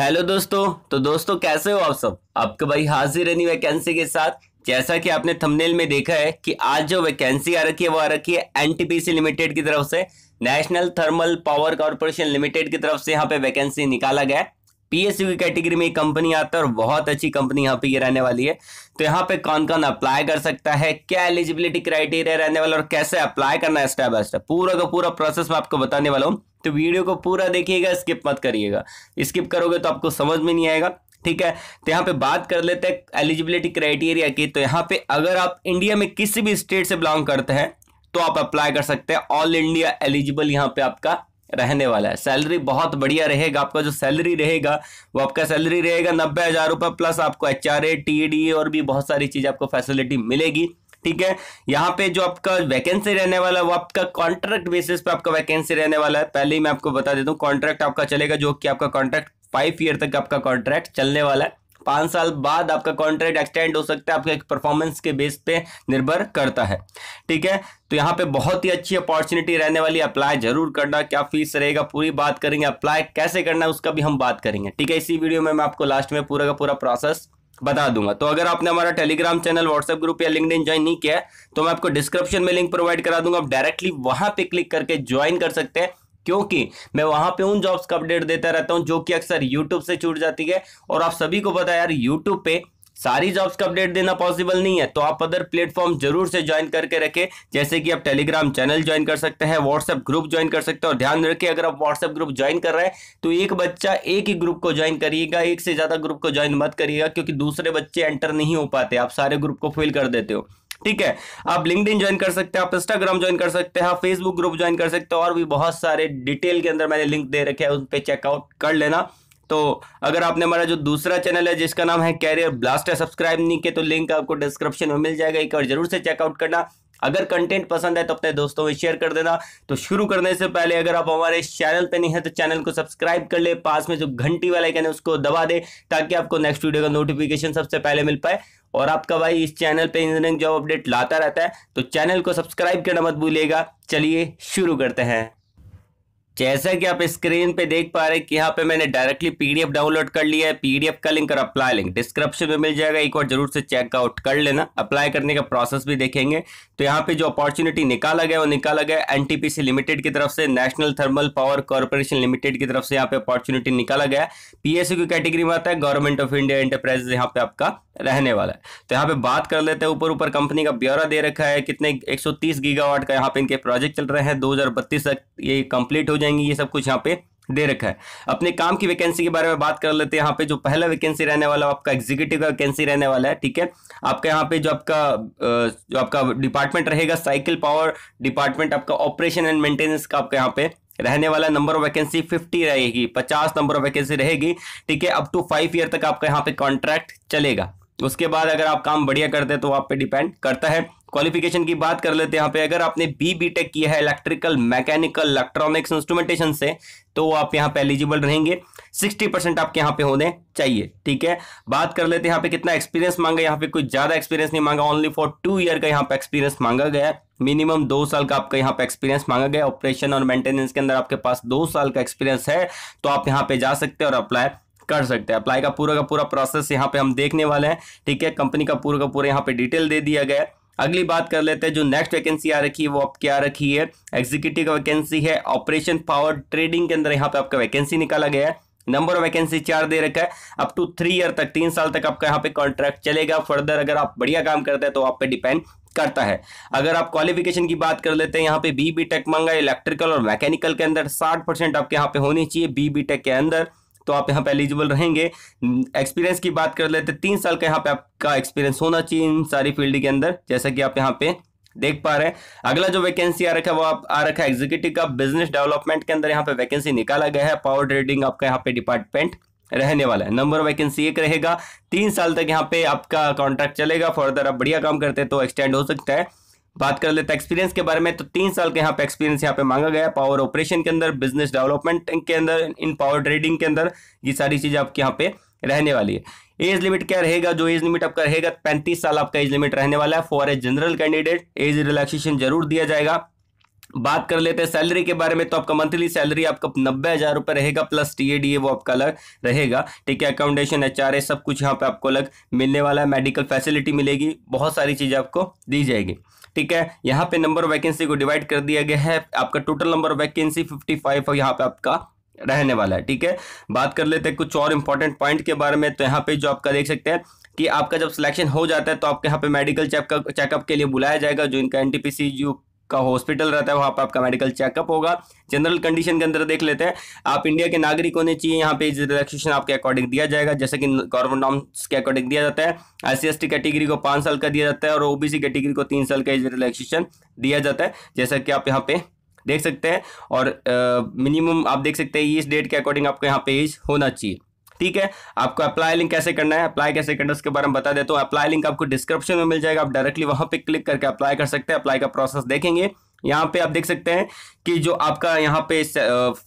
hello दोस्तों तो दोस्तों कैसे हो आप सब आपके भाई हाजिर रहनी वैकेंसी के साथ जैसा कि आपने थंबनेल में देखा है कि आज जो वैकेंसी आ रखी है वो आ रखी है एनटीपीसी लिमिटेड की तरफ से national thermal power corporation limited की तरफ से यहाँ पे वैकेंसी निकाला गया है पीएसयू की कैटेगरी में कंपनी आता है और बहुत अच्छी कंपनी यहाँ पे ये रहने वाली है तो यहाँ पे कौन कौन अप्लाई कर सकता है क्या एलिजिबिलिटी क्राइटेरिया रहने वाला और कैसे अप्लाई करना है स्टेप बाय स्टेप पूरा का पूरा प्रोसेस मैं आपको बताने वाला हूँ तो वीडियो को पूरा देखिएगा स्किप मत करिएगा स्किप करोगे तो आपको समझ में नहीं आएगा ठीक है तो यहाँ पे बात कर लेते हैं एलिजिबिलिटी क्राइटेरिया की तो यहाँ पे अगर आप इंडिया में किसी भी स्टेट से बिलोंग करते हैं तो आप अप्लाई कर सकते हैं ऑल इंडिया एलिजिबल यहाँ पे आपका रहने वाला है सैलरी बहुत बढ़िया रहेगा आपका जो सैलरी रहेगा वो आपका सैलरी रहेगा नब्बे हज़ार रुपये प्लस आपको H R A T D और भी बहुत सारी चीज़ आपको फैसिलिटी मिलेगी ठीक है यहाँ पे जो आपका वैकेंसी रहने वाला है वो आपका कॉन्ट्रैक्ट बेसिस पे आपका वैकेंसी रहने वाला है पहले ही मैं आपको बता देता हूँ कॉन्ट्रैक्ट आपका चलेगा जो कि आपका कॉन्ट्रैक्ट फाइव ईयर तक आपका कॉन्ट्रैक्ट चलने वाला है पांच साल बाद आपका कॉन्ट्रैक्ट एक्सटेंड हो सकता है आपके परफॉर्मेंस के बेस पे निर्भर करता है ठीक है तो यहाँ पे बहुत ही अच्छी अपॉर्चुनिटी रहने वाली अप्लाई जरूर करना क्या फीस रहेगा पूरी बात करेंगे अप्लाई कैसे करना है उसका भी हम बात करेंगे ठीक है इसी वीडियो में मैं आपको लास्ट में पूरा का पूरा प्रोसेस बता दूंगा तो अगर आपने हमारा टेलीग्राम चैनल व्हाट्सएप ग्रुप या लिंक ज्वाइन नहीं किया है तो मैं आपको डिस्क्रिप्शन में लिंक प्रोवाइड करा दूंगा आप डायरेक्टली वहां पे क्लिक करके ज्वाइन कर सकते हैं क्योंकि मैं वहां पे उन जॉब्स का अपडेट देता रहता हूं जो कि अक्सर यूट्यूब से छूट जाती है और आप सभी को पता है यार यूट्यूब पे सारी जॉब्स का अपडेट देना पॉसिबल नहीं है तो आप अदर प्लेटफॉर्म जरूर से ज्वाइन करके रखें जैसे कि आप टेलीग्राम चैनल ज्वाइन कर सकते हैं व्हाट्सएप ग्रुप ज्वाइन कर सकते हैं और ध्यान रखिए अगर आप व्हाट्सएप ग्रुप ज्वाइन कर रहे हैं तो एक बच्चा एक ही ग्रुप को ज्वाइन करिएगा एक से ज़्यादा ग्रुप को ज्वाइन मत करिएगा क्योंकि दूसरे बच्चे एंटर नहीं हो पाते आप सारे ग्रुप को फिल कर देते हो ठीक है आप लिंकड ज्वाइन कर सकते हैं आप इंस्टाग्राम ज्वाइन कर सकते हैं आप फेसबुक ग्रुप ज्वाइन कर सकते हैं और भी बहुत सारे डिटेल के अंदर मैंने लिंक दे रखे हैं उन पर चेकआउट कर लेना तो अगर आपने हमारा जो दूसरा चैनल है जिसका नाम है कैरियर ब्लास्ट है सब्सक्राइब नहीं किया तो लिंक आपको डिस्क्रिप्शन में मिल जाएगा एक बार जरूर से चेकआउट करना अगर कंटेंट पसंद है तो अपने दोस्तों में शेयर कर देना तो शुरू करने से पहले अगर आप हमारे चैनल पे नहीं है तो चैनल को सब्सक्राइब कर ले पास में जो घंटी वाला आइकन है उसको दबा दे ताकि आपको नेक्स्ट वीडियो का नोटिफिकेशन सबसे पहले मिल पाए और आपका भाई इस चैनल पे इंजीनियरिंग जॉब अपडेट लाता रहता है तो चैनल को सब्सक्राइब करना मत भूलिएगा चलिए शुरू करते हैं जैसा कि आप स्क्रीन पे देख पा रहे हैं कि यहाँ पे मैंने डायरेक्टली पीडीएफ डाउनलोड कर लिया है पीडीएफ का लिंक और अप्लाई लिंक डिस्क्रिप्शन में मिल जाएगा एक बार जरूर से चेक आउट कर लेना अप्लाई करने का प्रोसेस भी देखेंगे तो यहाँ पे जो अपॉर्चुनिटी निकाला गया वो निकाला गया एनटीपीसी लिमिटेड की तरफ से national thermal power corporation limited की तरफ से यहाँ पे अपॉर्चुनिटी निकाला गया पीएसयू की कैटेगरी में आता है गवर्नमेंट ऑफ इंडिया एंटरप्राइजेज यहाँ पे आपका रहने वाला है तो यहाँ पे बात कर लेते हैं ऊपर ऊपर कंपनी का ब्यौरा दे रखा है कितने 130 गीगावाट का यहाँ पे इनके प्रोजेक्ट चल रहे हैं दो तक ये कंप्लीट हो जाए जाएंगी ये सब कुछ यहाँ पे दे रखा है अपने काम की वैकेंसी के बारे में बात कर लेते हैं यहाँ पे जो पहला वैकेंसी रहने वाला आपका एग्जीक्यूटिव का वैकेंसी रहने वाला है ठीक है आपका यहाँ पे जो आपका जो आपका डिपार्टमेंट रहेगा साइकिल पावर डिपार्टमेंट आपका ऑपरेशन एंड मेंटेनेंस का आपका यहाँ पे रहने वाला नंबर ऑफ वैकेंसी 50 रहेगी 50 नंबर ऑफ वैकेंसी रहेगी ठीक है अप टू फाइव ईयर तक आपका यहाँ पे कॉन्ट्रैक्ट चलेगा उसके बाद अगर आप काम बढ़िया करते हैं तो आप पे डिपेंड करता है क्वालिफिकेशन की बात कर लेते हैं यहाँ पे अगर आपने बी बी टेक किया है इलेक्ट्रिकल मैकेनिकल इलेक्ट्रॉनिक्स इंस्ट्रूमेंटेशन से तो आप यहाँ पे एलिजिबल रहेंगे 60 परसेंट आपके यहाँ पे होने चाहिए ठीक है बात कर लेते हैं यहाँ पे कितना एक्सपीरियंस मांगा यहाँ पे कुछ ज्यादा एक्सपीरियंस नहीं मांगा ओनली फॉर टू ईयर का यहाँ पे एक्सपीरियंस मांगा गया मिनिमम दो साल का आपका यहाँ पे एक्सपीरियंस मांगा गया ऑपरेशन और मेंटेनेंस के अंदर आपके पास दो साल का एक्सपीरियंस है तो आप यहाँ पे जा सकते हैं और अप्लाई कर सकते हैं अप्लाई का पूरा का पूरा प्रोसेस यहाँ पे हम देखने वाले हैं ठीक है कंपनी का पूरा का पूरा यहाँ पे डिटेल दे दिया गया है अगली बात कर लेते हैं जो नेक्स्ट वैकेंसी आ रखी है वो आपकी आ रखी है एग्जीक्यूटिव वैकेंसी है ऑपरेशन पावर ट्रेडिंग के अंदर यहाँ पे आपका वैकेंसी निकाला गया है नंबर ऑफ वैकेंसी चार दे रखा है अप टू थ्री ईयर तक तीन साल तक आपका यहाँ पे कॉन्ट्रैक्ट चलेगा फर्दर अगर आप बढ़िया काम करते हैं तो आप पे डिपेंड करता है अगर आप क्वालिफिकेशन की बात कर लेते हैं यहाँ पे बी बी टेक मांगा इलेक्ट्रिकल और मैकेनिकल के अंदर साठ परसेंट आपके यहाँ पे होनी चाहिए बी बी टेक के अंदर तो आप यहाँ पे एलिजिबल रहेंगे एक्सपीरियंस की बात कर लेते हैं तीन साल का यहाँ पे आपका एक्सपीरियंस होना चाहिए इन सारी फील्ड के अंदर जैसा कि आप यहाँ पे देख पा रहे हैं अगला जो वैकेंसी आ रखा है वो आप आ रखा है एग्जीक्यूटिव का बिजनेस डेवलपमेंट के अंदर यहाँ पे वैकेंसी निकाला गया है पावर ट्रेडिंग आपका यहाँ पे डिपार्टमेंट रहने वाला है नंबर वैकेंसी एक रहेगा तीन साल तक यहाँ पे आपका कॉन्ट्रैक्ट चलेगा फर्दर आप बढ़िया काम करते हैं तो एक्सटेंड हो सकता है बात कर लेते हैं एक्सपीरियंस के बारे में तो तीन साल के यहाँ पे एक्सपीरियंस यहाँ पे मांगा गया पावर ऑपरेशन के अंदर बिजनेस डेवलपमेंट के अंदर इन पावर ट्रेडिंग के अंदर ये सारी चीज़ आपके यहाँ पे रहने वाली है एज लिमिट क्या रहेगा जो एज लिमिट आपका रहेगा पैंतीस साल आपका एज लिमिट रहने वाला है for a general candidate age relaxation जरूर दिया जाएगा बात कर लेते हैं सैलरी के बारे में तो आपका मंथली सैलरी आपका नब्बे हज़ार रुपये रहेगा plus T A D A वो आपका अलग रहेगा ठीक है अकाउंटेशन एच आर सब कुछ यहाँ पे आपको अलग मिलने वाला है मेडिकल फैसिलिटी मिलेगी बहुत सारी चीज़ें आपको दी जाएगी ठीक है यहाँ पे नंबर वैकेंसी को डिवाइड कर दिया गया है आपका total number vacancy fifty five यहाँ पे आपका रहने वाला है ठीक है बात कर लेते हैं कुछ और इंपॉर्टेंट पॉइंट के बारे में तो यहाँ पे जो आपका देख सकते हैं कि आपका जब सिलेक्शन हो जाता है तो आपके यहाँ पे मेडिकल चेकअप चेकअप के लिए बुलाया जाएगा जो इनका एनटीपीसी यू का हॉस्पिटल रहता है वहाँ पर आपका मेडिकल चेकअप होगा जनरल कंडीशन के अंदर देख लेते हैं आप इंडिया के नागरिक होने चाहिए यहाँ पे रिलैक्सेशन आपके अकॉर्डिंग दिया जाएगा जैसे कि गवर्नमेंट नॉर्म्स के अकॉर्डिंग दिया जाता है एस सी कैटेगरी को पाँच साल का दिया जाता है और ओबीसी कैटेगरी को तीन साल का एज रिलैक्सेशन दिया जाता है जैसा कि आप यहाँ पे देख सकते हैं और मिनिमम आप देख सकते हैं इस डेट के अकॉर्डिंग आपको यहाँ पे एज होना चाहिए ठीक है आपको अप्लाई लिंक कैसे करना है अप्लाई कैसे करना है उसके बारे में बता देता हूँ अप्लाई लिंक आपको डिस्क्रिप्शन में मिल जाएगा आप डायरेक्टली वहां पर क्लिक करके अप्लाई कर सकते हैं अप्लाई का प्रोसेस देखेंगे यहाँ पे आप देख सकते हैं कि जो आपका यहाँ पे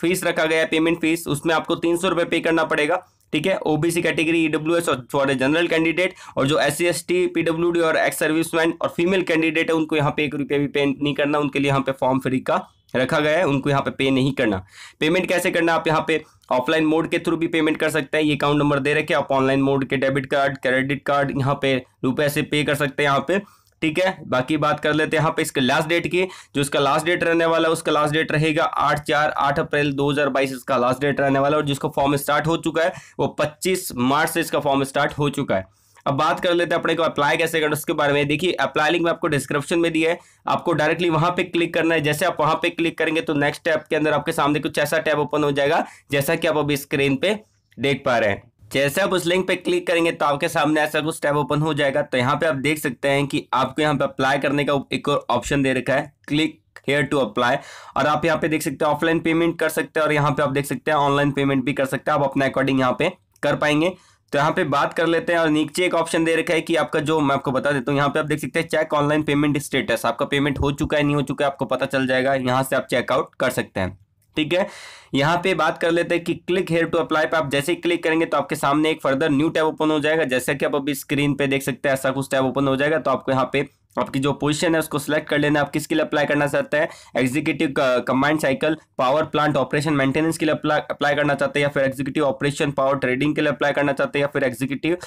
फीस रखा गया है पेमेंट फीस उसमें आपको तीन सौ रुपये पे करना पड़ेगा ठीक है ओबीसी कैटेगरी ईडब्ल्यूएस और फॉर ए जनरल कैंडिडेट और जो S C S T PWD और एक्स सर्विसमैन और फीमेल कैंडिडेट है उनको यहाँ पे एक रुपये भी पे नहीं करना उनके लिए यहाँ पे फॉर्म फ्री का रखा गया है उनको यहाँ पे पे नहीं करना पेमेंट कैसे करना आप यहाँ पे ऑफलाइन मोड के थ्रू भी पेमेंट कर सकते हैं ये अकाउंट नंबर दे रखे आप ऑनलाइन मोड के डेबिट कार्ड क्रेडिट कार्ड यहाँ पे रुपए से पे कर सकते हैं यहाँ पे ठीक है बाकी बात कर लेते हैं यहाँ पे इसके लास्ट डेट की जो इसका लास्ट डेट रहने वाला है उसका लास्ट डेट रहेगा आठ चार आठ अप्रैल 2022 इसका लास्ट डेट रहने वाला है और जिसका फॉर्म स्टार्ट हो चुका है वो 25 मार्च से इसका फॉर्म स्टार्ट हो चुका है अब बात कर लेते हैं अपने को अप्लाई कैसे करना उसके बारे में देखिए अप्लाई लिंक में आपको डिस्क्रिप्शन में दिया है आपको डायरेक्टली वहां पे क्लिक करना है जैसे आप वहां पे क्लिक करेंगे तो नेक्स्ट टैब के अंदर आपके सामने कुछ ऐसा टैब ओपन हो जाएगा जैसा कि आप अभी स्क्रीन पे देख पा रहे हैं जैसे आप उस लिंक पे क्लिक करेंगे तो आपके सामने ऐसा कुछ टैब ओपन हो जाएगा तो यहाँ पे आप देख सकते हैं कि आपको यहाँ पे अप्लाई करने का एक और ऑप्शन दे रखा है क्लिक हेयर टू अप्लाई और आप यहाँ पे देख सकते हैं ऑफलाइन पेमेंट कर सकते हैं और यहाँ पे आप देख सकते हैं ऑनलाइन पेमेंट भी कर सकते हैं आप अपने अकॉर्डिंग यहाँ पे कर पाएंगे तो यहाँ पे बात कर लेते हैं और नीचे एक ऑप्शन दे रखा है कि आपका जो मैं आपको बता देता हूँ यहाँ पे आप देख सकते हैं चेक ऑनलाइन पेमेंट स्टेटस आपका पेमेंट हो चुका है नहीं हो चुका है आपको पता चल जाएगा यहाँ से आप चेकआउट कर सकते हैं ठीक है यहाँ पे बात कर लेते हैं कि क्लिक हेयर टू अप्लाई पे आप जैसे ही क्लिक करेंगे तो आपके सामने एक फर्दर न्यू टैब ओपन हो जाएगा जैसा कि आप अभी स्क्रीन पे देख सकते हैं ऐसा कुछ टैब ओपन हो जाएगा तो आपको यहाँ पे आपकी जो पोजीशन है उसको सिलेक्ट कर लेना आप किसके लिए अप्लाई करना चाहते हैं executive command cycle power plant operation maintenance के लिए अप्लाई करना चाहते हैं या फिर एग्जीक्यूटिव ऑपरेशन पावर ट्रेडिंग के लिए अप्लाई करना चाहते हैं या फिर executive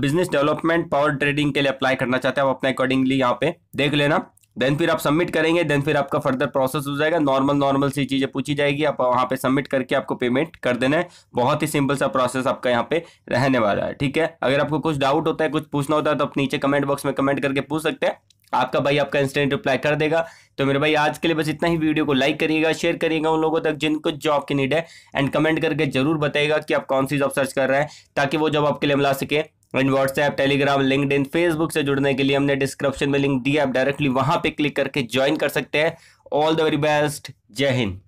business development power trading के लिए अप्लाई करना चाहते हैं आप अपने अकॉर्डिंगली यहाँ पे देख लेना देन फिर आप सबमिट करेंगे देन फिर आपका फर्दर प्रोसेस हो जाएगा नॉर्मल नॉर्मल सी चीज़ें पूछी जाएगी आप वहां पे सबमिट करके आपको पेमेंट कर देना है बहुत ही सिंपल सा प्रोसेस आपका यहाँ पे रहने वाला है ठीक है अगर आपको कुछ डाउट होता है कुछ पूछना होता है तो आप नीचे कमेंट बॉक्स में कमेंट करके पूछ सकते हैं आपका भाई आपका इंस्टेंट रिप्लाई कर देगा तो मेरे भाई आज के लिए बस इतना ही वीडियो को लाइक करिएगा शेयर करिएगा उन लोगों तक जिनको जॉब की नीड है एंड कमेंट करके जरूर बताएगा कि आप कौन सी जॉब सर्च कर रहे हैं ताकि वो जॉब आपके लिए मिला सके and WhatsApp Telegram LinkedIn Facebook से जुड़ने के लिए हमने डिस्क्रिप्शन में लिंक दिया आप डायरेक्टली वहां पे क्लिक करके ज्वाइन कर सकते हैं ऑल द वेरी बेस्ट जय हिंद